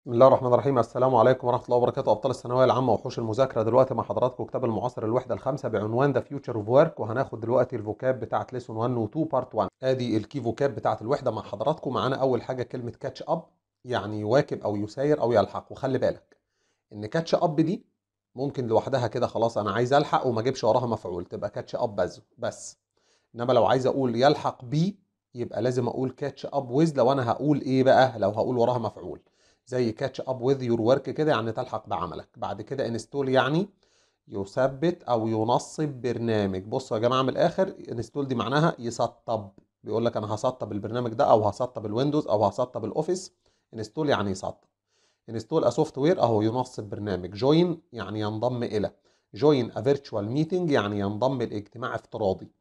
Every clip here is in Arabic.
بسم الله الرحمن الرحيم السلام عليكم ورحمه الله وبركاته ابطال الثانويه العامه وحوش المذاكره دلوقتي مع حضراتكم كتاب المعاصر الوحده الخامسه بعنوان ذا فيوتشر اوف ورك وهناخد دلوقتي الفوكاب بتاعت ليسون 1 و 2 بارت 1 ادي الكي فوكاب بتاعت الوحده مع حضراتكم معانا اول حاجه كلمه كاتش اب يعني يواكب او يساير او يلحق وخلي بالك ان كاتش اب دي ممكن لوحدها كده خلاص انا عايز الحق وما اجيبش وراها مفعول تبقى كاتش اب بس بس انما لو عايز اقول يلحق بي يبقى لازم اقول كاتش اب ويز لو انا هقول ايه بقى لو هقول وراها مفعول زي كاتش اب وذ يور ورك كده يعني تلحق بعملك بعد كده انستول يعني يثبت او ينصب برنامج بصوا يا جماعه من الاخر انستول دي معناها يسطب بيقول لك انا هسطب البرنامج ده او هسطب الويندوز او هسطب الاوفيس انستول يعني يسطب انستول ا سوفت وير اهو ينصب برنامج جوين يعني ينضم الى جوين ا فيرتشوال ميتنج يعني ينضم لاجتماع افتراضي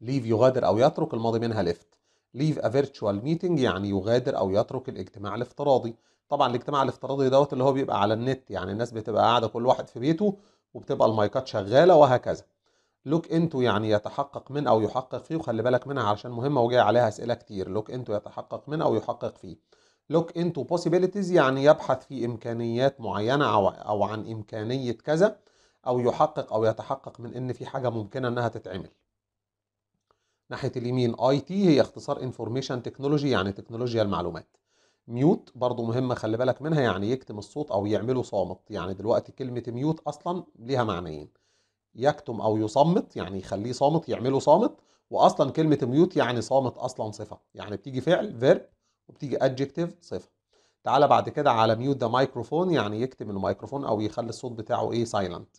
ليف يغادر او يترك الماضي منها ليفت leave a virtual meeting يعني يغادر أو يترك الاجتماع الافتراضي طبعا الاجتماع الافتراضي دوت اللي هو بيبقى على النت يعني الناس بتبقى قاعدة كل واحد في بيته وبتبقى المايكات شغالة وهكذا لوك انتو يعني يتحقق من او يحقق فيه وخلي بالك منها عشان مهمه وجاي عليها اسئله كتير لوك انتو يتحقق من او يحقق فيه لوك انتو possibilities يعني يبحث في امكانيات معينه او عن امكانيه كذا او يحقق او يتحقق من ان في حاجه ممكنه انها تتعمل ناحية اليمين اي تي هي اختصار انفورميشن تكنولوجي يعني تكنولوجيا المعلومات ميوت برضو مهمة خلي بالك منها يعني يكتم الصوت او يعمله صامت يعني دلوقتي كلمة ميوت اصلا ليها معنيين يكتم او يصمت يعني يخليه صامت يعمله صامت واصلا كلمة ميوت يعني صامت اصلا صفة يعني بتيجي فعل فيرب وبتيجي ادجكتيف صفة تعالى بعد كده على ميوت ذا مايكروفون يعني يكتم الميكروفون او يخلي الصوت بتاعه ايه سايلنت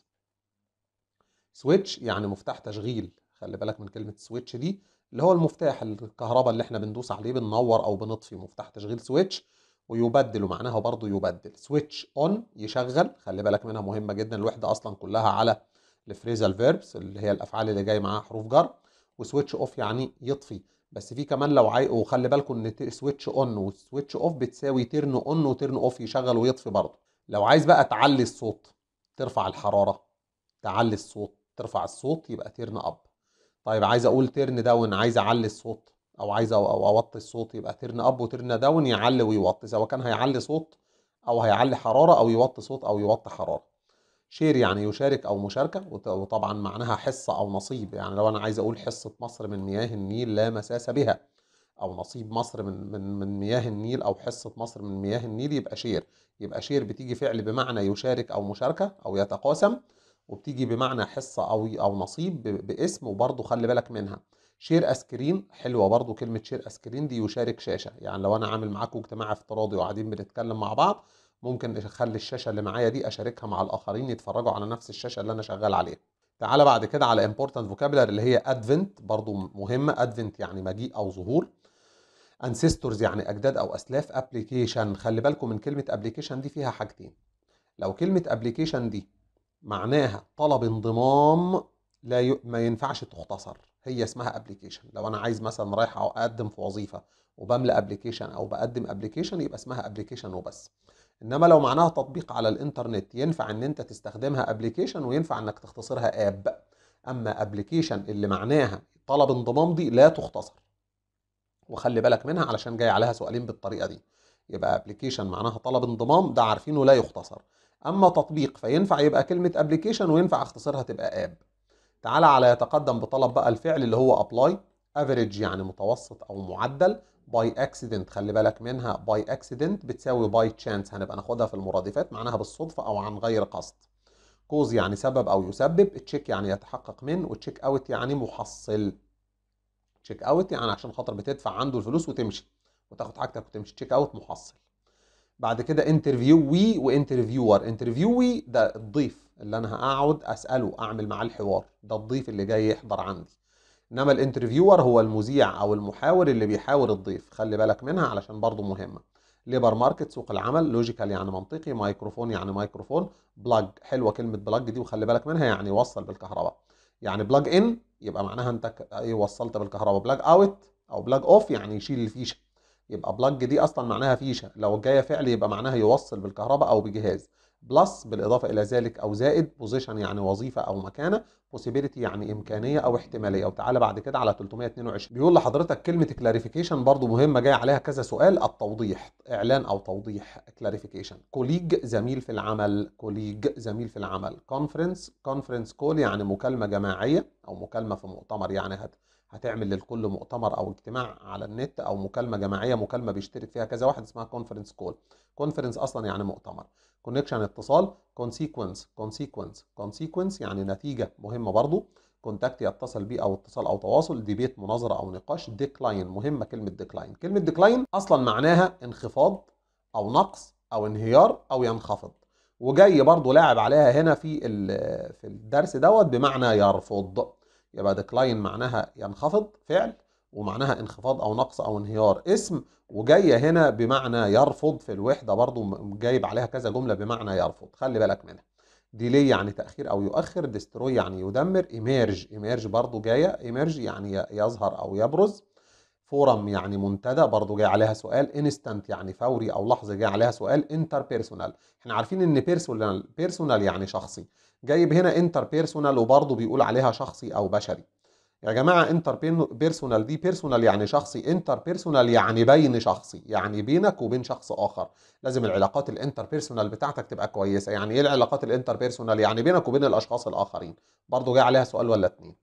سويتش يعني مفتاح تشغيل خلي بالك من كلمه سويتش دي اللي هو المفتاح الكهرباء اللي احنا بندوس عليه بننور او بنطفي مفتاح تشغيل سويتش ويبدل ومعناها برضو يبدل سويتش اون يشغل خلي بالك منها مهمه جدا الوحده اصلا كلها على الفريزال فيربس اللي هي الافعال اللي جاي معاها حروف جر وسويتش اوف يعني يطفي بس في كمان لو عاي وخلي بالكم ان سويتش اون وسويتش اوف بتساوي ترن اون وترن اوف يشغل ويطفي برضه لو عايز بقى تعلي الصوت ترفع الحراره تعلي الصوت ترفع الصوت يبقى ترن اب طيب عايز اقول ترن داون عايز اعلي الصوت او عايز او اوطي الصوت يبقى ترن اب وترن داون يعلي ويوطي سواء كان هيعلي صوت او هيعلي حراره او يوطي صوت او يوطي حراره شير يعني يشارك او مشاركه وطبعا معناها حصه او نصيب يعني لو انا عايز اقول حصه مصر من مياه النيل لا مساس بها او نصيب مصر من من من مياه النيل او حصه مصر من مياه النيل يبقى شير يبقى شير بتيجي فعل بمعنى يشارك او مشاركه او يتقاسم وبتيجي بمعنى حصة أو أو نصيب باسم وبرضه خلي بالك منها شير اسكرين حلوة برضه كلمة شير اسكرين دي يشارك شاشة يعني لو أنا عامل معاكم اجتماع افتراضي وقاعدين بنتكلم مع بعض ممكن أخلي الشاشة اللي معايا دي أشاركها مع الآخرين يتفرجوا على نفس الشاشة اللي أنا شغال عليها تعالى بعد كده على important vocabulary اللي هي advent برضه مهمة advent يعني مجيء أو ظهور ancestors يعني أجداد أو أسلاف application خلي بالكم من كلمة application دي فيها حاجتين لو كلمة application دي معناها طلب انضمام لا ي... ما ينفعش تختصر هي اسمها ابلكيشن لو انا عايز مثلا رايح اقدم في وظيفه وبملى ابلكيشن او بقدم ابلكيشن يبقى اسمها ابلكيشن وبس انما لو معناها تطبيق على الانترنت ينفع ان انت تستخدمها ابلكيشن وينفع انك تختصرها اب اما ابلكيشن اللي معناها طلب انضمام دي لا تختصر وخلي بالك منها علشان جاي عليها سؤالين بالطريقه دي يبقى ابلكيشن معناها طلب انضمام ده عارفينه لا يختصر اما تطبيق فينفع يبقى كلمه ابلكيشن وينفع اختصرها تبقى اب تعالى على يتقدم بطلب بقى الفعل اللي هو ابلاي افريج يعني متوسط او معدل باي اكسيدنت خلي بالك منها باي اكسيدنت بتساوي باي تشانس هنبقى ناخدها في المرادفات معناها بالصدفه او عن غير قصد كوز يعني سبب او يسبب تشيك يعني يتحقق من وتشيك اوت يعني محصل تشيك اوت يعني عشان خاطر بتدفع عنده الفلوس وتمشي وتاخد حاجتك وتمشي تشيك اوت محصل بعد كده انترفيوي وانترفيور انترفيوي ده الضيف اللي انا هقعد اساله اعمل معاه الحوار ده الضيف اللي جاي يحضر عندي انما الانترفيور هو المذيع او المحاور اللي بيحاور الضيف خلي بالك منها علشان برضو مهمه ليبر ماركت سوق العمل لوجيكال يعني منطقي مايكروفون يعني مايكروفون بلاج حلوه كلمه بلاج دي وخلي بالك منها يعني وصل بالكهرباء يعني بلاج ان يبقى معناها انت ايه وصلت بالكهرباء بلاج اوت او بلاج اوف يعني يشيل الفيشه يبقى بلج دي اصلا معناها فيشه لو جايه فعل يبقى معناها يوصل بالكهرباء او بجهاز بلس بالاضافه الى ذلك او زائد بوزيشن يعني وظيفه او مكانه بوسيبيليتي يعني امكانيه او احتماليه وتعالى بعد كده على 322 بيقول لحضرتك كلمه كلاريفيكيشن برضو مهمه جاي عليها كذا سؤال التوضيح اعلان او توضيح كلاريفيكيشن كوليج زميل في العمل كوليج زميل في العمل كونفرنس كونفرنس كول يعني مكالمه جماعيه او مكالمه في مؤتمر يعني هت هتعمل للكل مؤتمر او اجتماع على النت او مكالمه جماعيه مكالمه بيشترك فيها كذا واحد اسمها كونفرنس كول كونفرنس اصلا يعني مؤتمر كونكشن اتصال كونسيكونس كونسيكونس كونسيكونس يعني نتيجه مهمه برضو كونتاكت يتصل بيه او اتصال او تواصل ديبيت مناظره او نقاش ديكلاين مهمه كلمه ديكلاين كلمه ديكلاين اصلا معناها انخفاض او نقص او انهيار او ينخفض وجاي برضو لاعب عليها هنا في في الدرس دوت بمعنى يرفض يبقى ديكلاين معناها ينخفض فعل ومعناها انخفاض او نقص او انهيار اسم وجايه هنا بمعنى يرفض في الوحده برضو جايب عليها كذا جمله بمعنى يرفض خلي بالك منها ديلي يعني تاخير او يؤخر ديستروي يعني يدمر ايميرج ايميرج برضو جايه ايميرج يعني يظهر او يبرز فورم يعني منتدى برضو جاي عليها سؤال انستنت يعني فوري او لحظه جاي عليها سؤال انتر بيرسونال احنا عارفين ان بيرسونال بيرسونال يعني شخصي جايب هنا انتر بيرسونال وبرضه بيقول عليها شخصي او بشري يا جماعه انتر بيرسونال دي بيرسونال يعني شخصي انتر بيرسونال يعني بين شخصي يعني بينك وبين شخص اخر لازم العلاقات الانتر بيرسونال بتاعتك تبقى كويسه يعني ايه العلاقات الانتر بيرسونال يعني بينك وبين الاشخاص الاخرين برضه جاي عليها سؤال ولا اتنين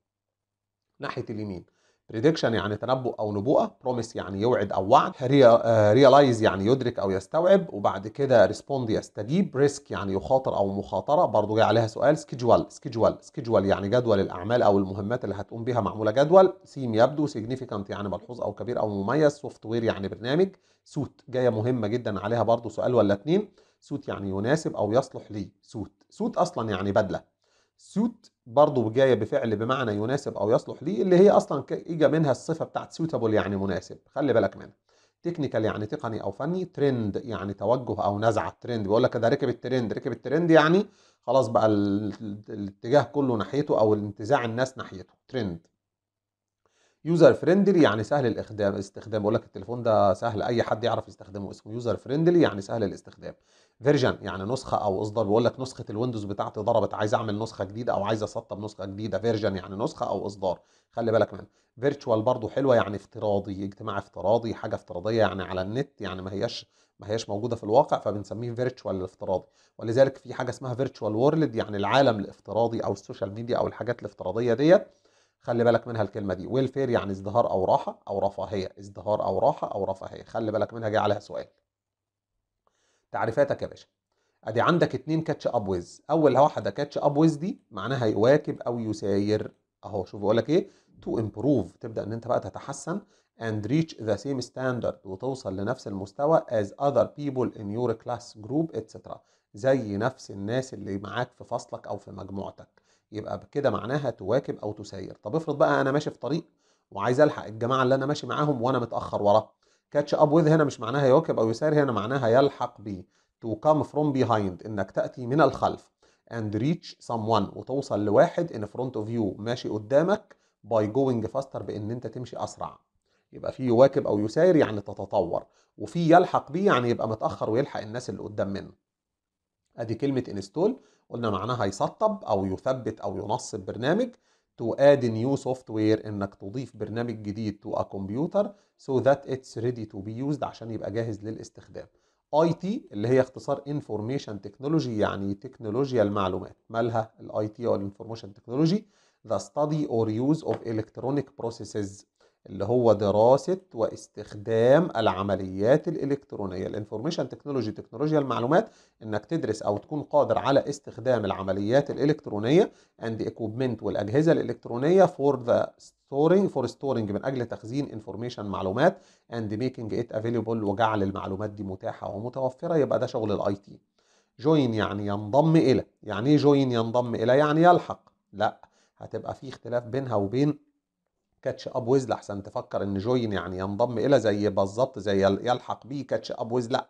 ناحيه اليمين بريدكشن يعني تنبؤ او نبوءه بروميس يعني يوعد او وعد ريلايز آه، يعني يدرك او يستوعب وبعد كده ريسبوند يستجيب ريسك يعني يخاطر او مخاطره برضه جاي عليها سؤال سكيدجوال سكيدجوال سكيدجوال يعني جدول الاعمال او المهمات اللي هتقوم بها معموله جدول سيم يبدو سيجنيفيكانت يعني ملحوظ او كبير او مميز سوفت وير يعني برنامج سوت جايه مهمه جدا عليها برضه سؤال ولا اتنين سوت يعني يناسب او يصلح ليه سوت سوت اصلا يعني بدله سوت برضو جاية بفعل بمعنى يناسب أو يصلح ليه اللي هي أصلا إجا منها الصفة بتاعت سوتابل يعني مناسب خلي بالك منها تكنيكال يعني تقني أو فني ترند يعني توجه أو نزعة ترند بيقول لك ده ركب الترند ركب الترند يعني خلاص بقى الاتجاه كله ناحيته أو الانتزاع الناس ناحيته ترند يوزر فريندلي يعني سهل الاستخدام استخدام بقول لك التليفون ده سهل اي حد يعرف يستخدمه اسمه يوزر فريندلي يعني سهل الاستخدام فيرجن يعني نسخه او اصدار بيقول لك نسخه الويندوز بتاعتي ضربت عايز اعمل نسخه جديده او عايز اسطب نسخه جديده فيرجن يعني نسخه او اصدار خلي بالك منها فيرتشوال برضو حلوه يعني افتراضي اجتماع افتراضي حاجه افتراضيه يعني على النت يعني ما هياش ما هياش موجوده في الواقع فبنسميه فيرتشوال الافتراضي ولذلك في حاجه اسمها فيرتشوال وورلد يعني العالم الافتراضي او السوشيال ميديا او الحاجات الافتراضيه ديت خلي بالك منها الكلمه دي ويلفير يعني ازدهار او راحه او رفاهيه ازدهار او راحه او رفاهيه خلي بالك منها جاي عليها سؤال تعريفاتك يا باشا ادي عندك اتنين كاتش اب ويز اول واحده كاتش اب ويز دي معناها يواكب او يساير اهو شوف بيقول لك ايه تو امبروف تبدا ان انت بقى تتحسن and reach the same standard وتوصل لنفس المستوى as other people in your class group etc زي نفس الناس اللي معاك في فصلك او في مجموعتك يبقى كده معناها تواكب او تساير طب افرض بقى انا ماشي في طريق وعايز الحق الجماعه اللي انا ماشي معاهم وانا متاخر وراك كاتش اب وذ هنا مش معناها يواكب او يساري هنا معناها يلحق به تو كام فروم بيهايند انك تاتي من الخلف and reach someone وتوصل لواحد in front of you ماشي قدامك by going faster بان انت تمشي اسرع يبقى في يواكب او يساري يعني تتطور وفي يلحق بيه يعني يبقى متاخر ويلحق الناس اللي قدام منه ادي كلمه انستول قلنا معناها يسطب او يثبت او ينصب برنامج to add a new software انك تضيف برنامج جديد to a computer so that it's ready to be used عشان يبقى جاهز للاستخدام IT اللي هي اختصار information technology يعني تكنولوجيا المعلومات مالها الاي تي او الانفورميشن تكنولوجي the study or use of electronic processes اللي هو دراسة واستخدام العمليات الإلكترونية الانفورميشن تكنولوجي تكنولوجيا المعلومات انك تدرس او تكون قادر على استخدام العمليات الإلكترونية and equipment والأجهزة الإلكترونية for the storing for storing من أجل تخزين انفورميشن معلومات and making it available وجعل المعلومات دي متاحة ومتوفرة يبقى ده شغل الاي تي جوين يعني ينضم إلى يعني ايه جوين ينضم إلى يعني يلحق لا هتبقى في اختلاف بينها وبين كاتش اب ويز لحسن تفكر ان جوين يعني ينضم الى زي بالظبط زي يلحق بيه كاتش اب ويز لا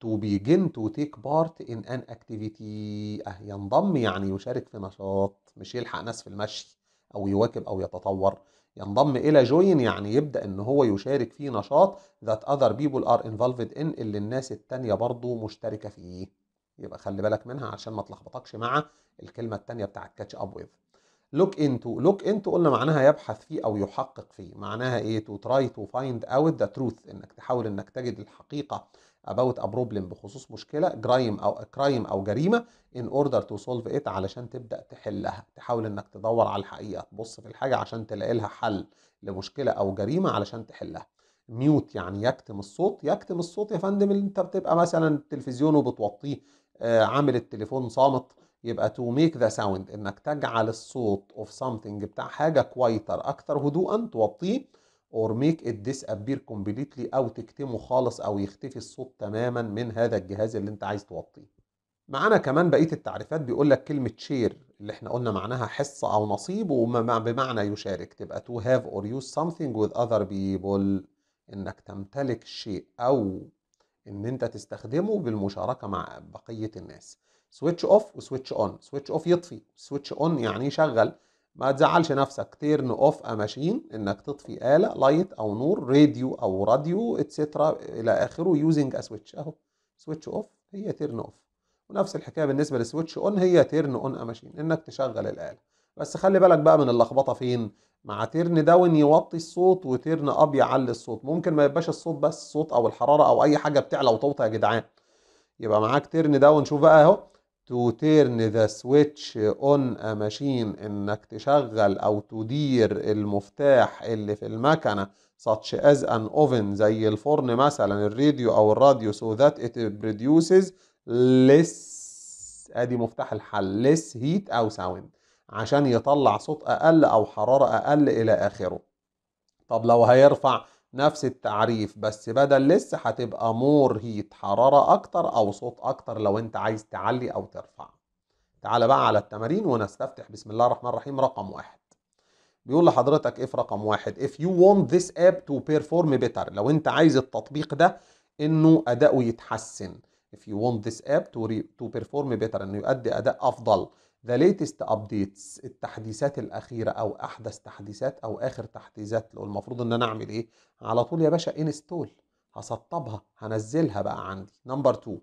تو بيجن تو تيك بارت ان ان اكتيفيتي اه ينضم يعني يشارك في نشاط مش يلحق ناس في المشي او يواكب او يتطور ينضم الى جوين يعني يبدا ان هو يشارك في نشاط ذات اذر بيبول ار انفولفد ان اللي الناس التانية برضو مشتركه فيه يبقى خلي بالك منها عشان ما تلخبطكش مع الكلمه التانية بتاعت كاتش اب ويز لوك انتو لوك انتو قلنا معناها يبحث فيه او يحقق فيه معناها ايه تو تراي تو فايند اوت ذا تروث انك تحاول انك تجد الحقيقه about a problem بخصوص مشكله جرايم او كرايم او جريمه ان اوردر تو سولف ات علشان تبدا تحلها تحاول انك تدور على الحقيقه تبص في الحاجه عشان تلاقي لها حل لمشكله او جريمه علشان تحلها ميوت يعني يكتم الصوت يكتم الصوت يا فندم انت بتبقى مثلا التلفزيون وبتوطيه آه، عامل التليفون صامت يبقى to make the sound انك تجعل الصوت of something بتاع حاجة كويتر اكتر هدوءا توطيه or make it disappear completely او تكتمه خالص او يختفي الصوت تماما من هذا الجهاز اللي انت عايز توطيه معانا كمان بقية التعريفات بيقول لك كلمة شير اللي احنا قلنا معناها حصة او نصيب وبمعنى يشارك تبقى to have or use something with other people انك تمتلك شيء او ان انت تستخدمه بالمشاركة مع بقية الناس سويتش اوف وسويتش اون سويتش اوف يطفي سويتش اون يعني يشغل ما تزعلش نفسك تيرن اوف ا ماشين انك تطفي آلة لايت او نور راديو او راديو اتسترا الى اخره يوزنج ا سويتش اهو سويتش اوف هي تيرن اوف ونفس الحكايه بالنسبه للسويتش اون هي تيرن اون ا ماشين انك تشغل الآلة بس خلي بالك بقى من اللخبطه فين مع تيرن داون يوطي الصوت وتيرن اب يعلي الصوت ممكن ما يبقاش الصوت بس الصوت او الحراره او اي حاجه بتعلى وتوطى يا جدعان يبقى معاك تيرن داون شوف بقى اهو to turn the switch on a machine انك تشغل او تدير المفتاح اللي في المكنة such as an oven زي الفرن مثلا الراديو او الراديو so that it produces less ادي مفتاح الحل less heat او sound عشان يطلع صوت اقل او حرارة اقل الى اخره طب لو هيرفع نفس التعريف بس بدل لسه هتبقى مور هيت حرارة أكتر أو صوت أكتر لو أنت عايز تعلي أو ترفع تعال بقى على التمارين ونستفتح بسم الله الرحمن الرحيم رقم واحد بيقول لحضرتك ايه في رقم واحد if you want this app to perform better لو انت عايز التطبيق ده انه اداؤه يتحسن if you want this app to, re, to perform better انه يؤدي اداء افضل the latest updates التحديثات الأخيرة أو أحدث تحديثات أو آخر تحديثات لو المفروض إن أنا أعمل إيه؟ على طول يا باشا انستول هسطبها هنزلها بقى عندي نمبر 2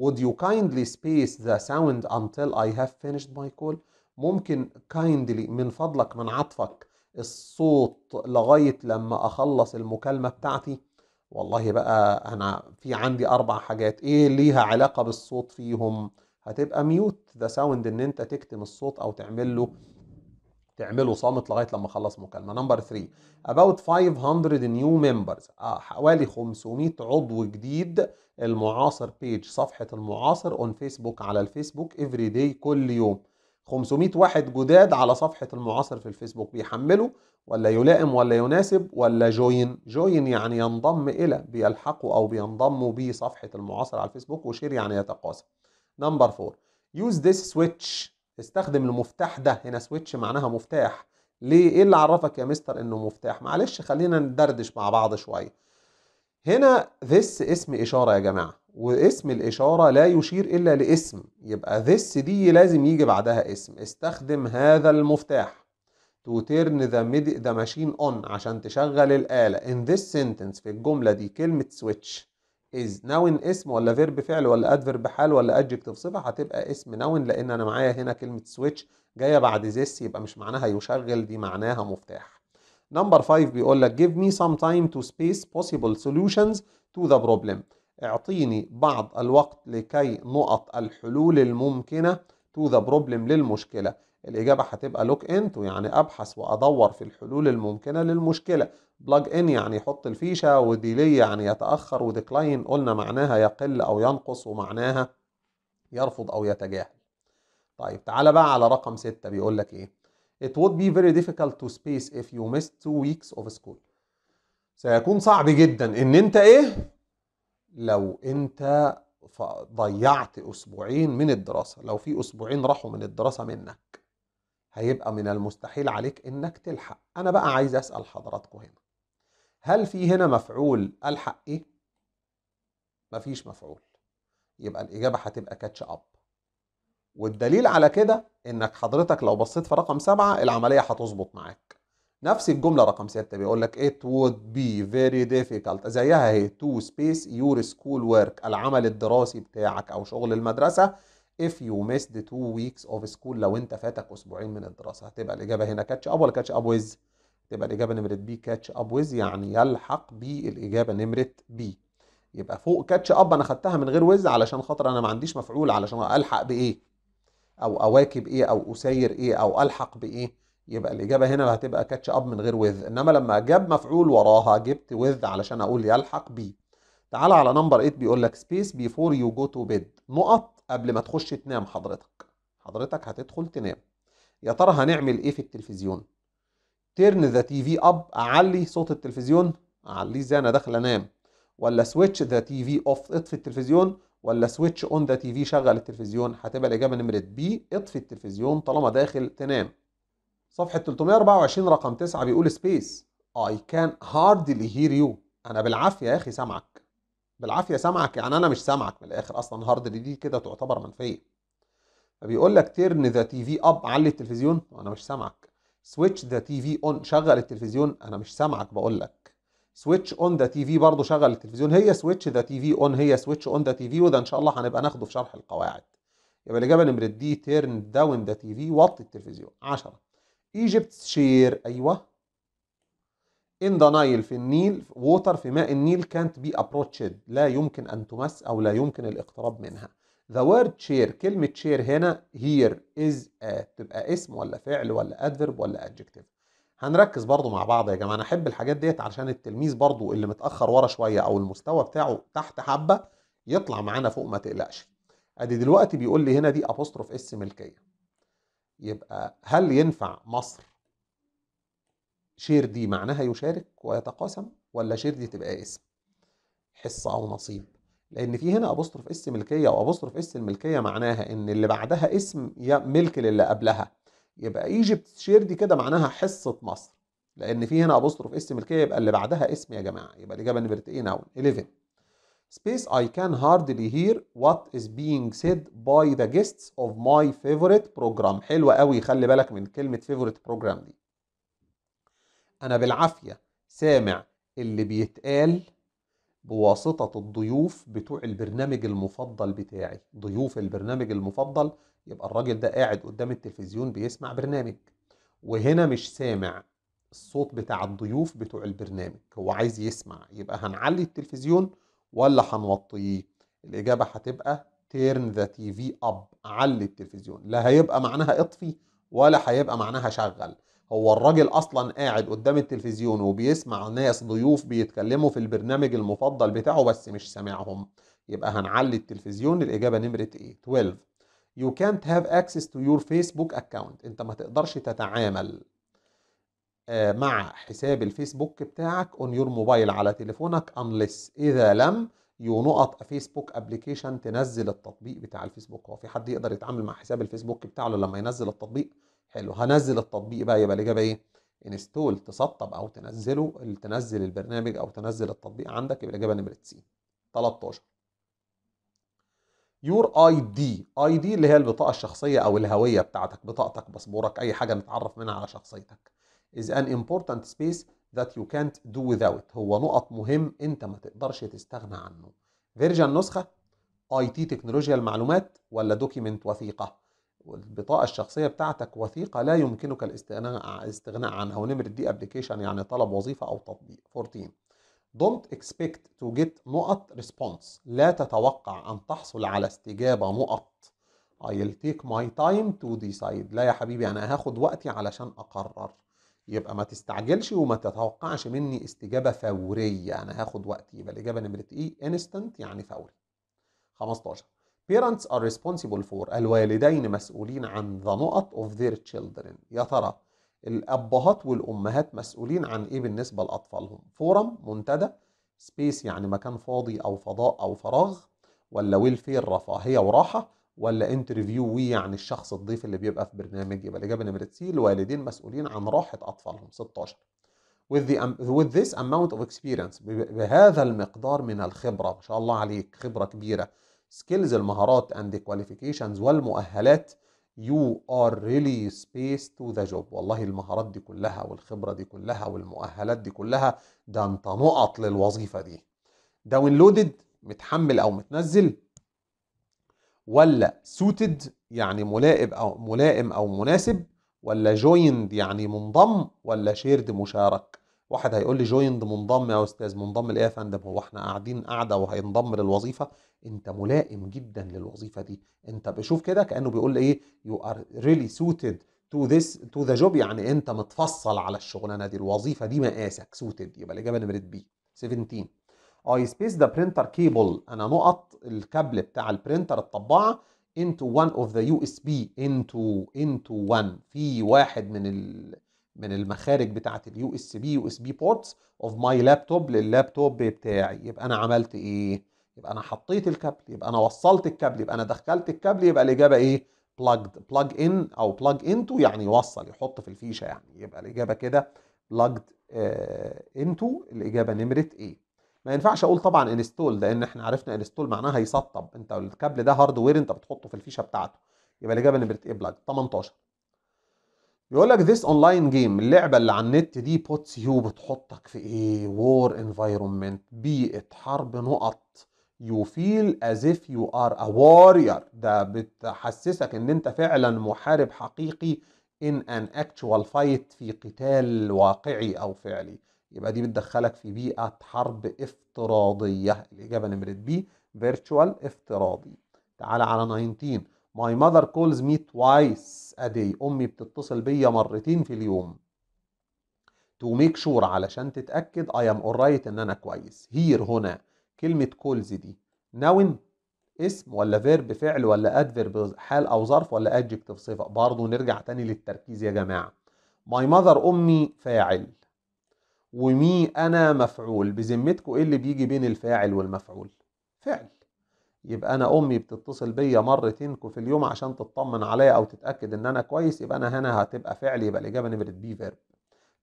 would you kindly space the sound until I have finished my call ممكن kindly من فضلك من عطفك الصوت لغاية لما أخلص المكالمة بتاعتي والله بقى أنا في عندي أربع حاجات إيه ليها علاقة بالصوت فيهم هتبقى ميوت ذا ساوند ان انت تكتم الصوت او تعمل له تعمله صامت لغايه لما اخلص مكالمه نمبر 3 اباوت 500 نيو ممبرز آه حوالي 500 عضو جديد المعاصر بيج صفحه المعاصر اون فيسبوك على الفيسبوك افري داي كل يوم 500 واحد جداد على صفحه المعاصر في الفيسبوك بيحملوا ولا يلائم ولا يناسب ولا جوين جوين يعني ينضم الى بيلحقوا او بينضموا بصفحه المعاصر على الفيسبوك وشير يعني يتقاسم نمبر 4 يوز ذيس سويتش استخدم المفتاح ده هنا سويتش معناها مفتاح ليه ايه اللي عرفك يا مستر انه مفتاح معلش خلينا ندردش مع بعض شويه هنا ذس اسم إشارة يا جماعة واسم الإشارة لا يشير إلا لاسم يبقى ذس دي لازم يجي بعدها اسم استخدم هذا المفتاح تو تيرن ذا mid, the machine عشان تشغل الآلة in ذيس سنتنس في الجملة دي كلمة سويتش is ناون اسم ولا فيرب فعل ولا ادفيرب حال ولا ادجكتيف صفه هتبقى اسم ناون لان انا معايا هنا كلمه سويتش جايه بعد this يبقى مش معناها يشغل دي معناها مفتاح نمبر 5 بيقول لك give me some time to space possible solutions to the problem اعطيني بعض الوقت لكي نقط الحلول الممكنه to the problem للمشكله الإجابة هتبقى لوك انتو يعني أبحث وأدور في الحلول الممكنة للمشكلة بلاج ان يعني يحط الفيشة وديلي يعني يتأخر وديكلاين قلنا معناها يقل أو ينقص ومعناها يرفض أو يتجاهل طيب تعالى بقى على رقم ستة بيقول لك إيه It would be very difficult to space if you missed two weeks of school سيكون صعب جدا إن أنت إيه لو أنت ضيعت أسبوعين من الدراسة لو في أسبوعين راحوا من الدراسة منك هيبقى من المستحيل عليك انك تلحق انا بقى عايز اسال حضراتكم هنا هل في هنا مفعول الحق ايه مفيش مفعول يبقى الاجابه هتبقى كاتش اب والدليل على كده انك حضرتك لو بصيت في رقم سبعة العمليه هتظبط معاك نفس الجمله رقم ستة بيقول لك it would be very difficult زيها اهي to space your school work العمل الدراسي بتاعك او شغل المدرسه if you missed two weeks of school لو انت فاتك اسبوعين من الدراسه هتبقى الاجابه هنا كاتش اب ولا كاتش اب ويز تبقى الاجابه نمره بي كاتش اب ويز يعني يلحق ب الاجابه نمره بي يبقى فوق كاتش اب انا خدتها من غير ويز علشان خاطر انا ما عنديش مفعول علشان الحق بايه او اواكب ايه او اسير ايه او الحق بايه يبقى الاجابه هنا هتبقى كاتش اب من غير ويز انما لما جاب مفعول وراها جبت ويز علشان اقول يلحق بي تعال على نمبر 8 بيقول لك سبيس بيفور يو جو تو بيد نقط قبل ما تخش تنام حضرتك حضرتك هتدخل تنام يا ترى هنعمل ايه في التلفزيون تيرن ذا تي في اب اعلي صوت التلفزيون اعليه زي انا داخل انام ولا سويتش ذا تي في اوف اطفي التلفزيون ولا سويتش اون ذا تي في شغل التلفزيون هتبقى الاجابه نمره بي اطفي التلفزيون طالما داخل تنام صفحه 324 رقم 9 بيقول سبيس اي كان هاردلي هير يو انا بالعافيه يا اخي سامعك بالعافيه سامعك يعني انا مش سامعك من الاخر اصلا هارد دي كده تعتبر منفيه فبيقول لك تيرن ذا تي في اب علي التلفزيون وانا مش سامعك سويتش ذا تي في اون شغل التلفزيون انا مش سامعك بقول لك سويتش اون ذا تي في برضه شغل التلفزيون هي سويتش ذا تي في اون هي سويتش اون ذا تي في وده ان شاء الله هنبقى ناخده في شرح القواعد يبقى الاجابه نمره دي تيرن داون ذا تي في وطي التلفزيون 10 ايجيبت شير ايوه ان ذا نايل في النيل ووتر في ماء النيل كانت بي ابروتشد لا يمكن ان تمس او لا يمكن الاقتراب منها ذا وورد شير كلمه شير هنا هير از تبقى اسم ولا فعل ولا ادفرب ولا ادجكتيف هنركز برضو مع بعض يا جماعه انا احب الحاجات ديت علشان التلميذ برضو اللي متاخر ورا شويه او المستوى بتاعه تحت حبه يطلع معانا فوق ما تقلقش ادي دلوقتي بيقول لي هنا دي ابوستروف اس ملكيه يبقى هل ينفع مصر شير دي معناها يشارك ويتقاسم ولا شير دي تبقى اسم حصة أو نصيب لأن في هنا أبوستروف اس ملكية وأبوستروف اس الملكية معناها إن اللي بعدها اسم ملك للي قبلها يبقى ايجيبت شير دي كده معناها حصة مصر لأن في هنا أبوستروف اس ملكية يبقى اللي بعدها اسم يا جماعة يبقى الإجابة نمبر إيه ناون 11 Space I can hardly hear what is being said by the guests of my favorite program حلوة قوي خلي بالك من كلمة favorite program دي أنا بالعافية سامع اللي بيتقال بواسطة الضيوف بتوع البرنامج المفضل بتاعي ضيوف البرنامج المفضل يبقى الراجل ده قاعد قدام التلفزيون بيسمع برنامج وهنا مش سامع الصوت بتاع الضيوف بتوع البرنامج هو عايز يسمع يبقى هنعلي التلفزيون ولا هنوطيه الإجابة هتبقى turn the TV up علي التلفزيون لا هيبقى معناها اطفي ولا هيبقى معناها شغل هو الراجل اصلا قاعد قدام التلفزيون وبيسمع ناس ضيوف بيتكلموا في البرنامج المفضل بتاعه بس مش سامعهم يبقى هنعلي التلفزيون الاجابه نمره ايه 12 you can't have access to your facebook account انت ما تقدرش تتعامل آه، مع حساب الفيسبوك بتاعك اون يور موبايل على تليفونك unless اذا لم يو نقط فيسبوك ابلكيشن تنزل التطبيق بتاع الفيسبوك هو في حد يقدر يتعامل مع حساب الفيسبوك بتاعه لما ينزل التطبيق حلو هنزل التطبيق بقى يبقى الاجابه ايه انستول تسطب او تنزله تنزل البرنامج او تنزل التطبيق عندك يبقى الاجابه نمره سي 13 يور اي دي اي دي اللي هي البطاقه الشخصيه او الهويه بتاعتك بطاقتك باسبورك اي حاجه متعرف منها على شخصيتك is an important space that you can't do without هو نقط مهم انت ما تقدرش تستغنى عنه فيرجن نسخه اي تي تكنولوجيا المعلومات ولا دوكيمنت وثيقه والبطاقة الشخصية بتاعتك وثيقة لا يمكنك الاستغناء عنها ونمرة دي ابلكيشن يعني طلب وظيفة أو تطبيق 14 Don't expect to get نقط response لا تتوقع أن تحصل على استجابة نقط I'll take my time to decide لا يا حبيبي أنا هاخد وقتي علشان أقرر يبقى ما تستعجلش وما تتوقعش مني استجابة فورية أنا هاخد وقتي يبقى الإجابة نمرة إيه instant يعني فوري 15 Parents are responsible for الوالدين مسؤولين عن the نقط of their children يا ترى الأبهات والأمهات مسؤولين عن إيه بالنسبة لأطفالهم فورم منتدى سبيس يعني مكان فاضي أو فضاء أو فراغ ولا ويلفير رفاهية وراحة ولا انترفيو وي يعني الشخص الضيف اللي بيبقى في برنامج يبقى الإجابة نمرة سي الوالدين مسؤولين عن راحة أطفالهم 16 with, the, with this amount of experience بهذا المقدار من الخبرة ما شاء الله عليك خبرة كبيرة سكيلز المهارات اند كواليفيكيشنز والمؤهلات يو ار ريلي سبيس تو ذا جوب والله المهارات دي كلها والخبرة دي كلها والمؤهلات دي كلها ده انت نقط للوظيفة دي داونلودد متحمل او متنزل ولا سوتد يعني ملائم او ملائم او مناسب ولا جويند يعني منضم ولا شيرد مشارك واحد هيقول لي جويند منضم يا استاذ منضم لايه يا فندم هو احنا قاعدين قاعده وهينضم للوظيفه انت ملائم جدا للوظيفه دي انت بشوف كده كانه بيقول لي ايه يو ار ريلي سوتد تو ذس تو ذا جوب يعني انت متفصل على الشغلانه دي الوظيفه دي مقاسك سوتد يبقى الاجابه نمره بي 17 اي سبيس ذا برينتر كيبل انا نقط الكابل بتاع البرينتر الطباعه into one of the USB into into one في واحد من ال من المخارج بتاعه اليو اس بي يو اس بي بورتس اوف ماي لابتوب لللابتوب بتاعي يبقى انا عملت ايه يبقى انا حطيت الكابل يبقى انا وصلت الكابل يبقى انا دخلت الكابل يبقى الاجابه ايه plugged plug ان او plug into يعني يوصل يحط في الفيشه يعني يبقى الاجابه كده plugged آه، into الاجابه نمره ايه ما ينفعش اقول طبعا انستول لان احنا عرفنا انستول معناها يسطب انت الكابل ده هاردوير انت بتحطه في الفيشه بتاعته يبقى الاجابه نمره ايه بلاج 18 يقول لك ذيس اونلاين جيم اللعبه اللي على النت دي بوتس يو بتحطك في ايه وور انفايرمنت بيئه حرب نقط يو فيل از اف يو ار ا وارير ده بتحسسك ان انت فعلا محارب حقيقي ان ان اكتشوال فايت في قتال واقعي او فعلي يبقى دي بتدخلك في بيئه حرب افتراضيه الاجابه نمره بي فيرتشوال افتراضي تعالى على 19 My mother calls me twice a day أمي بتتصل بيا مرتين في اليوم to make sure علشان تتأكد I am alright إن أنا كويس here هنا كلمة calls دي noun اسم ولا فيرب فعل ولا adverb حال أو ظرف ولا adjective صفة برضه نرجع تاني للتركيز يا جماعة my mother أمي فاعل ومي أنا مفعول بذمتكم إيه اللي بيجي بين الفاعل والمفعول فعل يبقى انا امي بتتصل بيا مرتين في اليوم عشان تطمن عليا او تتاكد ان انا كويس يبقى انا هنا هتبقى فعل يبقى الاجابه نمره بي فيرب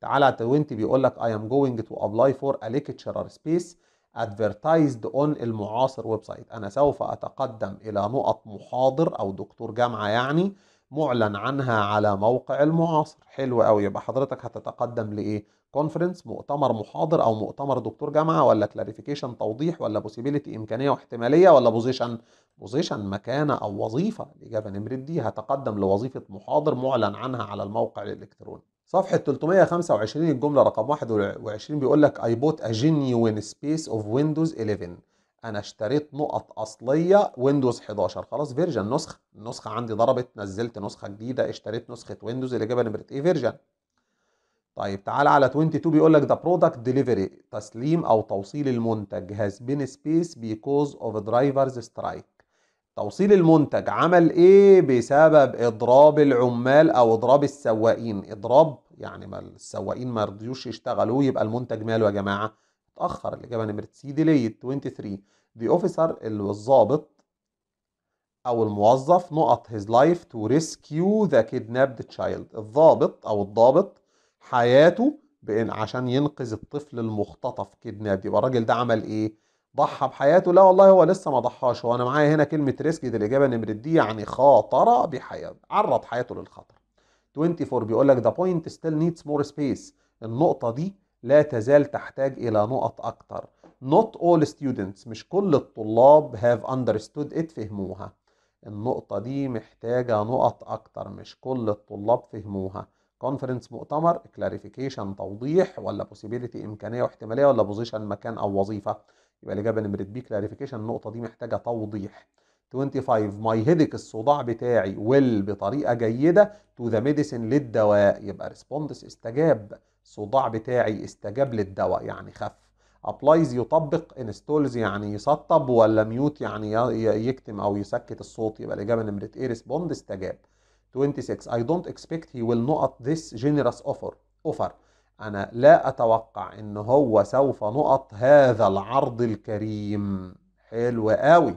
تعالى توينتي بيقول لك I am going to apply for a lecture space advertised on المعاصر ويب سايت انا سوف اتقدم الى نقط محاضر او دكتور جامعه يعني معلن عنها على موقع المعاصر حلو قوي يبقى حضرتك هتتقدم لايه كونفرنس مؤتمر محاضر او مؤتمر دكتور جامعه ولا كلاريفيكيشن توضيح ولا بوسيبيليتي امكانيه واحتماليه ولا بوزيشن بوزيشن مكانه او وظيفه الاجابه نمره دي هتقدم لوظيفه محاضر معلن عنها على الموقع الالكتروني صفحة 325 الجملة رقم 21 بيقول لك I bought a genuine space of Windows 11 انا اشتريت نقط اصليه ويندوز 11 خلاص فيرجن نسخه النسخه عندي ضربت نزلت نسخه جديده اشتريت نسخه ويندوز الاجابه نمره ايه فيرجن طيب تعال على 22 بيقول لك ذا برودكت ديليفري تسليم او توصيل المنتج هاز بين سبيس بيكوز اوف درايفرز سترايك توصيل المنتج عمل ايه بسبب اضراب العمال او اضراب السواقين اضراب يعني ما السواقين ما رضيوش يشتغلوا يبقى المنتج ماله يا جماعه اتأخر الإجابة نمرة سي delayed 23 the officer اللي الظابط أو الموظف نقط his life to rescue the kidnapped child الظابط أو الضابط حياته بإن عشان ينقذ الطفل المختطف كدناب يبقى الراجل ده عمل إيه؟ ضحى بحياته لا والله هو لسه ما ضحاش هو أنا معايا هنا كلمة ريسك دي الإجابة نمرة دي يعني خاطر بحياته عرض حياته للخطر 24 بيقول لك the point still needs more space النقطة دي لا تزال تحتاج إلى نقط أكتر Not all students مش كل الطلاب have understood it فهموها النقطة دي محتاجة نقط أكتر مش كل الطلاب فهموها كونفرنس مؤتمر كلاريفيكيشن توضيح ولا possibility إمكانية واحتمالية ولا بوزيشن مكان أو وظيفة يبقى الإجابة نمرة بي كلاريفيكيشن النقطة دي محتاجة توضيح 25 my headache الصداع بتاعي will بطريقه جيده to the medicine للدواء يبقى ريسبوندس استجاب الصداع بتاعي استجاب للدواء يعني خف ابلايز يطبق انستولز يعني يسطب ولا ميوت يعني يكتم او يسكت الصوت يبقى الاجابه نمره ايه ريسبوند استجاب 26 I don't expect he will نقط this generous offer offer انا لا اتوقع ان هو سوف نقط هذا العرض الكريم حلو قوي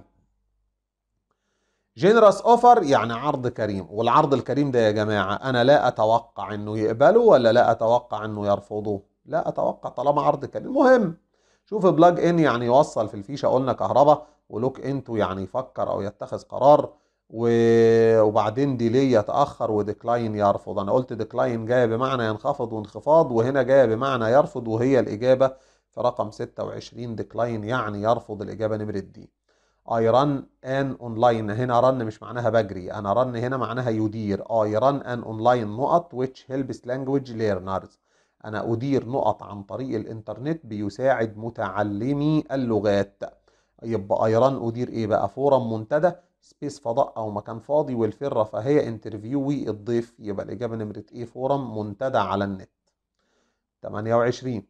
جينرس اوفر يعني عرض كريم والعرض الكريم ده يا جماعة أنا لا أتوقع أنه يقبله ولا لا أتوقع أنه يرفضه لا أتوقع طالما عرض كريم المهم شوف بلاج ان يعني يوصل في الفيشة قلنا كهرباء ولوك انتو يعني يفكر أو يتخذ قرار وبعدين ديلي يتأخر وديكلاين يرفض أنا قلت ديكلاين جاية بمعنى ينخفض وانخفاض وهنا جاية بمعنى يرفض وهي الإجابة في رقم 26 ديكلاين يعني يرفض الإجابة نمرة دي اي ران ان اونلاين هنا رن مش معناها بجري انا رن هنا معناها يدير اي ران ان اونلاين نقط which helps language learners انا ادير نقط عن طريق الانترنت بيساعد متعلمي اللغات يبقى اي ران ادير ايه بقى فورا منتدى سبيس فضاء او مكان فاضي والفره فهي انترفيوي الضيف يبقى الاجابه نمره ايه فورا منتدى على النت 28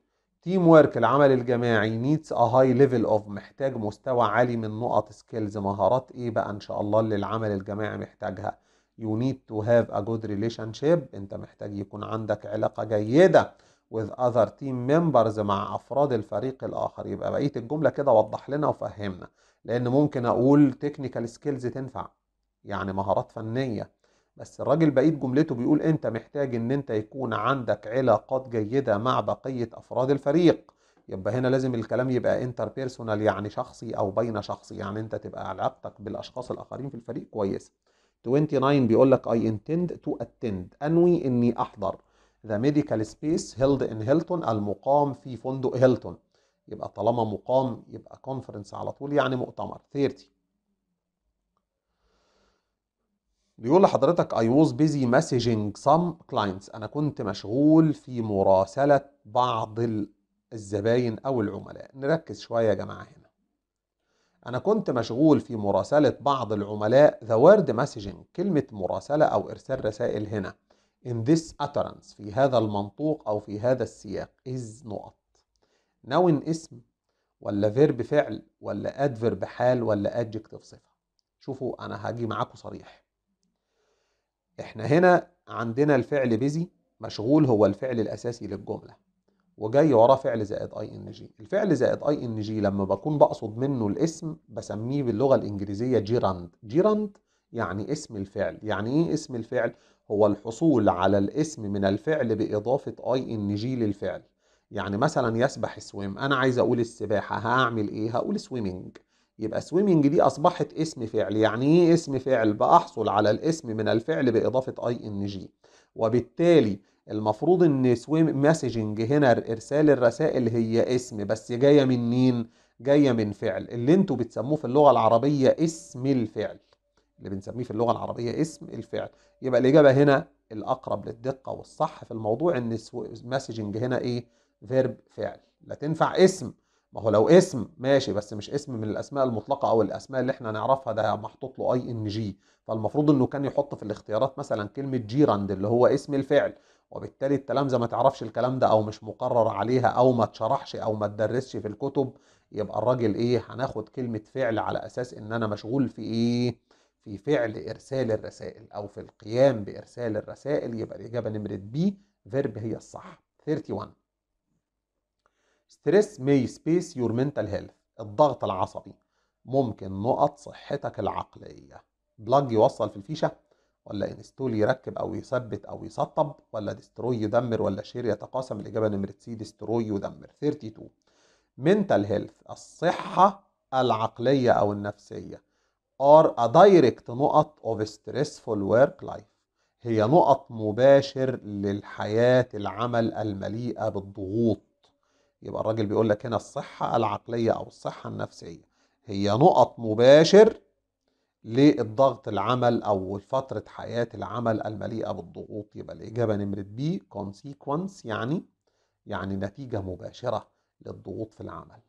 تيم ورك العمل الجماعي نيدز ا هاي ليفل اوف محتاج مستوى عالي من نقط سكيلز مهارات ايه بقى ان شاء الله اللي العمل الجماعي محتاجها يو نيد تو هاف ا جود ريليشن شيب انت محتاج يكون عندك علاقه جيده with other team members مع افراد الفريق الاخر يبقى بقيه الجمله كده وضح لنا وفهمنا لان ممكن اقول تكنيكال سكيلز تنفع يعني مهارات فنيه بس الراجل بقيت جملته بيقول انت محتاج ان انت يكون عندك علاقات جيدة مع بقية افراد الفريق يبقى هنا لازم الكلام يبقى انتر بيرسونال يعني شخصي او بين شخصي يعني انت تبقى علاقتك بالاشخاص الاخرين في الفريق كويسه 29 بيقول لك I intend to attend أنوي إني أحضر the medical space held in هيلتون المقام في فندق هيلتون يبقى طالما مقام يبقى كونفرنس على طول يعني مؤتمر 30 بيقول لحضرتك I was busy messaging some clients أنا كنت مشغول في مراسلة بعض الزباين أو العملاء نركز شوية يا جماعة هنا أنا كنت مشغول في مراسلة بعض العملاء the word messaging كلمة مراسلة أو إرسال رسائل هنا in this utterance في هذا المنطوق أو في هذا السياق is نقط نون اسم ولا فيرب فعل ولا adverb حال ولا adjective صفة شوفوا أنا هاجي معاكم صريح احنا هنا عندنا الفعل بيزي مشغول هو الفعل الأساسي للجملة وجاي وراه فعل زائد اي ان جي الفعل زائد اي ان جي لما بكون بقصد منه الاسم بسميه باللغة الإنجليزية جيراند جيراند يعني اسم الفعل يعني ايه اسم الفعل هو الحصول على الاسم من الفعل بإضافة اي ان جي للفعل يعني مثلا يسبح سويم انا عايز اقول السباحه هعمل ايه هقول سويمنج يبقى سويمنج دي اصبحت اسم فعل يعني ايه اسم فعل بأحصل على الاسم من الفعل بإضافة اي ان جي وبالتالي المفروض ان سويم مسجنج هنا ارسال الرسائل هي اسم بس جايه من مين جايه من فعل اللي انتوا بتسموه في اللغه العربيه اسم الفعل اللي بنسميه في اللغه العربيه اسم الفعل يبقى الاجابه هنا الاقرب للدقه والصح في الموضوع ان مسجنج هنا ايه فيرب فعل لا تنفع اسم ما هو لو اسم ماشي بس مش اسم من الاسماء المطلقه او الاسماء اللي احنا نعرفها ده محطوط له اي ان جي فالمفروض انه كان يحط في الاختيارات مثلا كلمه جيراند اللي هو اسم الفعل وبالتالي التلامذه ما تعرفش الكلام ده او مش مقرر عليها او ما تشرحش او ما تدرسش في الكتب يبقى الراجل ايه هناخد كلمه فعل على اساس ان انا مشغول في ايه في فعل ارسال الرسائل او في القيام بارسال الرسائل يبقى الاجابه نمره بي فيرب هي الصح 31 ستريس مي سبيس يور منتال هيلث الضغط العصبي ممكن نقط صحتك العقلية بلاج يوصل في الفيشة ولا انستول يركب او يثبت او يسطب ولا دستروي يدمر ولا شير يتقاسم الاجابة نمرة سي دستروي يدمر 32 منتال هيلث الصحة العقلية أو النفسية are a direct نقط of stressful work life هي نقط مباشر للحياة العمل المليئة بالضغوط يبقى الراجل بيقول لك هنا الصحة العقلية أو الصحة النفسية هي نقط مباشر للضغط العمل أو فترة حياة العمل المليئة بالضغوط يبقى الإجابة نمرة بي consequence يعني يعني نتيجة مباشرة للضغوط في العمل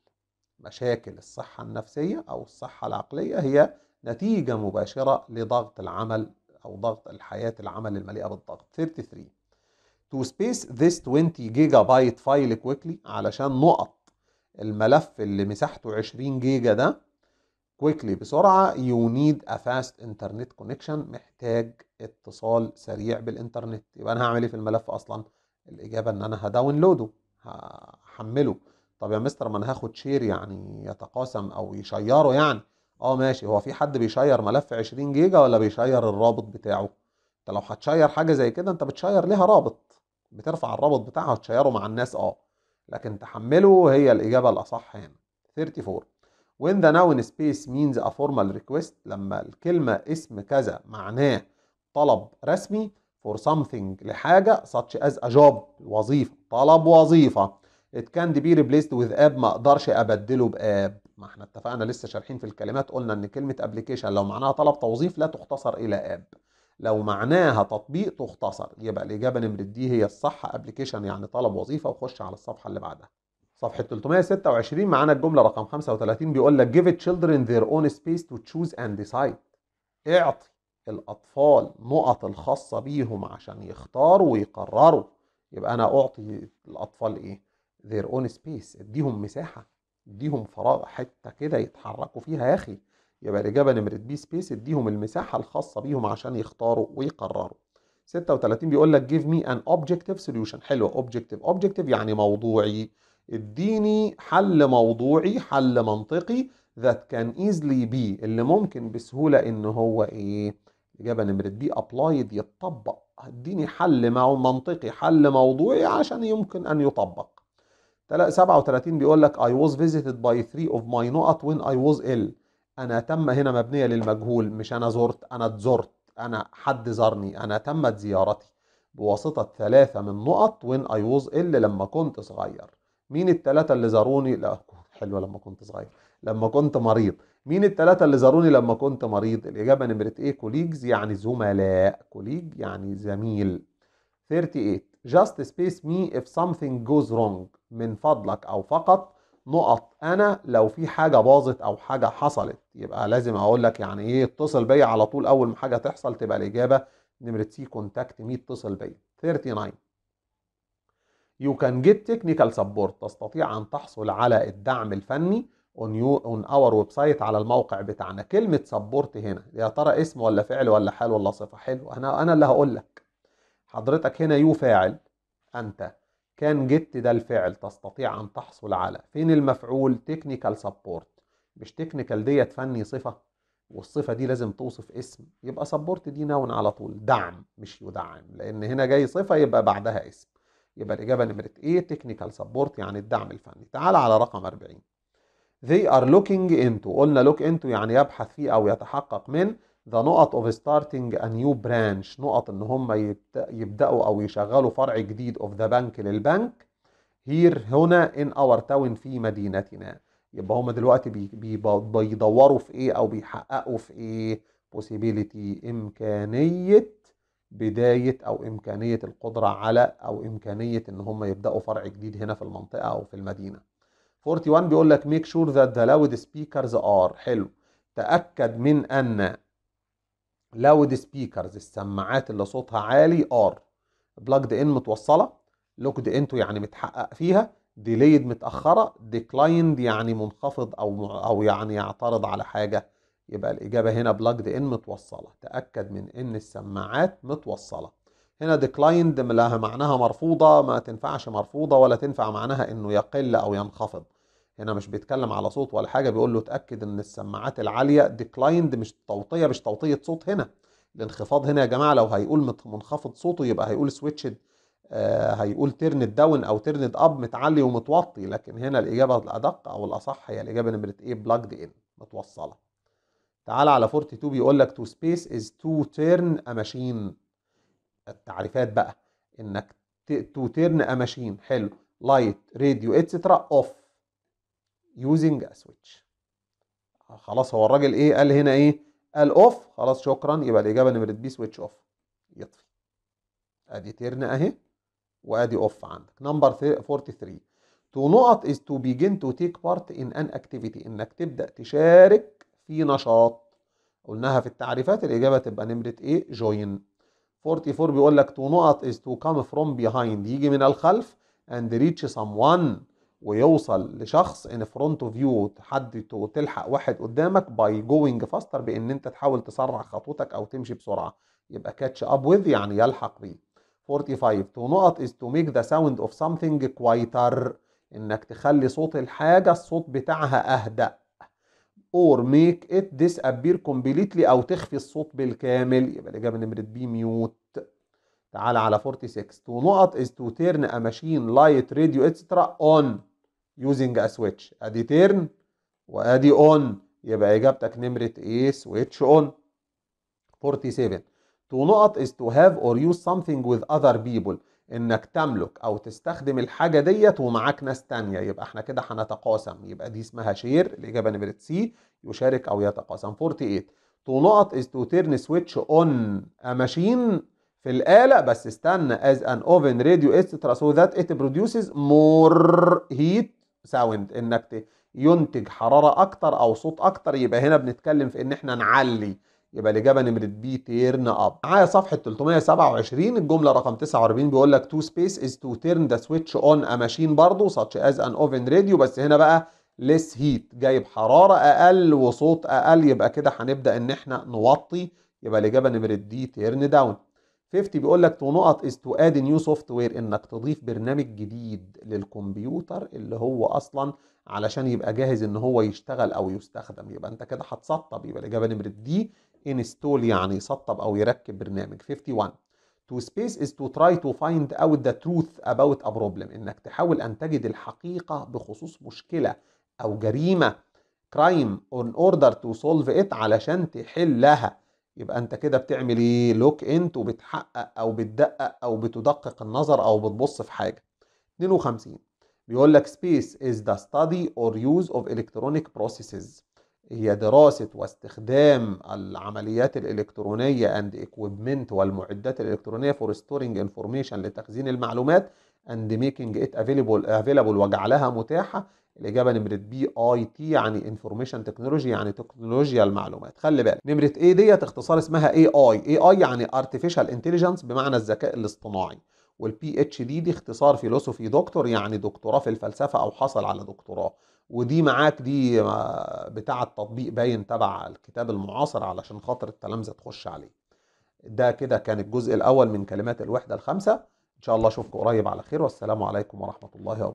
مشاكل الصحة النفسية أو الصحة العقلية هي نتيجة مباشرة لضغط العمل أو ضغط الحياة العمل المليئة بالضغط 33 to space this 20 جيجا بايت فايل quickly علشان نقط الملف اللي مساحته 20 جيجا ده quickly بسرعة you need a fast internet connection محتاج اتصال سريع بالانترنت يبقى انا هعمل ايه في الملف اصلا الاجابة ان انا هداونلوده هحمله طب يا مستر ما انا هاخد شير يعني يتقاسم او يشيره يعني اه ماشي هو في حد بيشير ملف 20 جيجا ولا بيشير الرابط بتاعه انت لو هتشير حاجه زي كده انت بتشير ليها رابط بترفع الرابط بتاعها وتشيره مع الناس اه لكن تحمله هي الاجابه الاصح هنا 34 when the noun space means a formal request لما الكلمه اسم كذا معناه طلب رسمي for something لحاجه such as a job وظيفه طلب وظيفه it can be replaced with اب ما اقدرش ابدله باب ما احنا اتفقنا لسه شارحين في الكلمات قلنا ان كلمه ابلكيشن لو معناها طلب توظيف لا تختصر الى اب لو معناها تطبيق تختصر يبقى الإجابة نمرة دي هي الصح ابلكيشن يعني طلب وظيفة وخش على الصفحة اللي بعدها صفحة 326 معانا الجملة رقم 35 بيقول لك give children their own space to choose and decide اعطي الأطفال نقط الخاصة بيهم عشان يختاروا ويقرروا يبقى أنا أعطي الأطفال إيه؟ their own space اديهم مساحة اديهم فراغ حتة كده يتحركوا فيها يا أخي يبقى الإجابة نمرة بي سبيس اديهم المساحة الخاصة بيهم عشان يختاروا ويقرروا 36 بيقول لك give me an objective solution حلو objective objective يعني موضوعي اديني حل موضوعي حل منطقي that can easily be اللي ممكن بسهولة ان هو ايه الإجابة نمرة بي applied يتطبق اديني حل منطقي حل موضوعي عشان يمكن أن يطبق 37 بيقول لك I was visited by three of my نقط when I was ill انا تم هنا مبنيه للمجهول مش انا زرت انا اتزرت انا حد زارني انا تمت زيارتي بواسطه ثلاثه من نقط وين اي ووز اللي لما كنت صغير مين الثلاثه اللي زاروني لا حلوه لما كنت صغير لما كنت مريض مين الثلاثة اللي زاروني لما كنت مريض؟ الإجابة نمرة إيه كوليجز يعني زملاء، كوليج يعني زميل. 38 Just space me if something goes wrong من فضلك أو فقط نقط انا لو في حاجه باظت او حاجه حصلت يبقى لازم اقول لك يعني ايه اتصل بيا على طول اول ما حاجه تحصل تبقى الاجابه نمره سي كونتاكت مي اتصل بيا 39 يو كان جيت تكنيكال سبورت تستطيع أن تحصل على الدعم الفني يو اون اور ويب سايت على الموقع بتاعنا كلمة سبورت هنا يا ترى اسم ولا فعل ولا حال ولا صفة حلو أنا أنا اللي هقول لك حضرتك هنا يو فاعل أنت كان جيت ده الفعل تستطيع أن تحصل على فين المفعول تكنيكال سبورت مش تكنيكال ديت فني صفة والصفة دي لازم توصف اسم يبقى سبورت دي نون على طول دعم مش يدعم لأن هنا جاي صفة يبقى بعدها اسم يبقى الإجابة نمرة إيه تكنيكال سبورت يعني الدعم الفني تعال على رقم 40 they are looking into قلنا look into يعني يبحث فيه أو يتحقق من ذا نقط اوف ستارتنج ا نيو برانش نقط ان هم يبداوا او يشغلوا فرع جديد اوف ذا بنك للبنك هير هنا ان اور تاون في مدينتنا يبقى هم دلوقتي بيدوروا في ايه او بيحققوا في ايه بوسيبيليتي امكانيه بدايه او امكانيه القدره على او امكانيه ان هم يبداوا فرع جديد هنا في المنطقه او في المدينه 41 بيقول لك ميك شور ذات ذا لاود سبيكرز ار حلو تاكد من ان لاود سبيكرز السماعات اللي صوتها عالي ار بلاجد ان متوصله لوكد انتو يعني متحقق فيها ديليد متاخره ديكلايند يعني منخفض او او يعني يعترض على حاجه يبقى الاجابه هنا بلاجد ان متوصله تاكد من ان السماعات متوصله هنا ديكلايند لها معناها مرفوضه ما تنفعش مرفوضه ولا تنفع معناها انه يقل او ينخفض هنا مش بيتكلم على صوت ولا حاجه بيقول له اتاكد ان السماعات العاليه ديكلايند مش توطيه مش توطيه صوت هنا الانخفاض هنا يا جماعه لو هيقول منخفض صوته يبقى هيقول سويتشد آه هيقول ترند داون او ترند اب متعلي ومتوطي لكن هنا الاجابه الادق او الاصح هي الاجابه نمره ايه بلاجد ان متوصله تعال على 42 بيقول لك تو سبيس از تو تيرن ا ماشين التعريفات بقى انك تو تيرن ا ماشين حلو لايت راديو اتسترا اوف يوزنج سويتش خلاص هو الراجل ايه قال هنا ايه قال اوف خلاص شكرا يبقى الاجابه نمره بي سويتش اوف يطفي ادي ترن اهي وادي اوف عندك نمبر 43 تو نقط از تو بيجن تو تيك بارت ان ان اكتيفيتي انك تبدا تشارك في نشاط قلناها في التعريفات الاجابه تبقى نمره ايه جوين 44 بيقول لك تو نقط از تو كام فروم بيهايند يجي من الخلف and reach someone ويوصل لشخص ان فرونت اوف فيو حد تلحق واحد قدامك باي جوينج فاستر بان انت تحاول تسرع خطوتك او تمشي بسرعه يبقى كاتش اب وذ يعني يلحق بيه 45 تو نقط از تو ميك ذا ساوند اوف سمثينج كوايتر انك تخلي صوت الحاجه الصوت بتاعها اهدأ or make it disappear completely او تخفي الصوت بالكامل يبقى الاجابه نمره بي ميوت تعال على 46 تو نقط is to turn a machine light radio etc on using a switch ادي turn وادي on يبقى اجابتك نمره ايه switch on 47 تو نقط is to have or use something with other people انك تملك او تستخدم الحاجه ديت ومعاك ناس تانية يبقى احنا كده هنتقاسم يبقى دي اسمها شير الاجابه نمره سي يشارك او يتقاسم 48 تو نقط is to turn switch on a machine في الآلة بس استنى as an oven radio etc so that it produces more heat sound انك ينتج حرارة اكتر او صوت اكتر يبقى هنا بنتكلم في ان احنا نعلي يبقى الاجابه نمره بي تيرن اب معايا صفحه 327 الجمله رقم 49 بيقول لك تو سبيس از تو تيرن ذا سويتش اون ا ماشين برضه such از ان اوفن راديو بس هنا بقى ليس هيت جايب حراره اقل وصوت اقل يبقى كده هنبدا ان احنا نوطي يبقى الاجابه نمره دي تيرن داون 50 بيقول لك تو نقط از تو اد نيو سوفت وير انك تضيف برنامج جديد للكمبيوتر اللي هو اصلا علشان يبقى جاهز ان هو يشتغل او يستخدم يبقى انت كده هتسطب يبقى الاجابه نمره دي انستول يعني يسطب او يركب برنامج 51 to space is to try to find out the truth about a problem انك تحاول ان تجد الحقيقه بخصوص مشكله او جريمه crime in order to solve it علشان تحلها يبقى انت كده بتعمل ايه لوك انت وبتحقق او بتدقق او بتدقق النظر او بتبص في حاجه 52 بيقول لك space is the study or use of electronic processes هي دراسة واستخدام العمليات الإلكترونية and equipment والمعدات الإلكترونية for storing information لتخزين المعلومات and making it available, available وجعلها متاحة الاجابه نمره بي اي تي يعني انفورميشن تكنولوجي يعني تكنولوجيا المعلومات خلي بالك نمره ايه ديت اختصار اسمها اي اي اي اي يعني ارتفيشال انتليجنس بمعنى الذكاء الاصطناعي والبي اتش دي دي اختصار فيلوسوفي دكتور يعني دكتوراه في الفلسفه او حصل على دكتوراه ودي معاك دي بتاع التطبيق باين تبع الكتاب المعاصر علشان خاطر التلامذه تخش عليه ده كده كان الجزء الاول من كلمات الوحده الخمسه ان شاء الله اشوفكم قريب على خير والسلام عليكم ورحمه الله وبركاته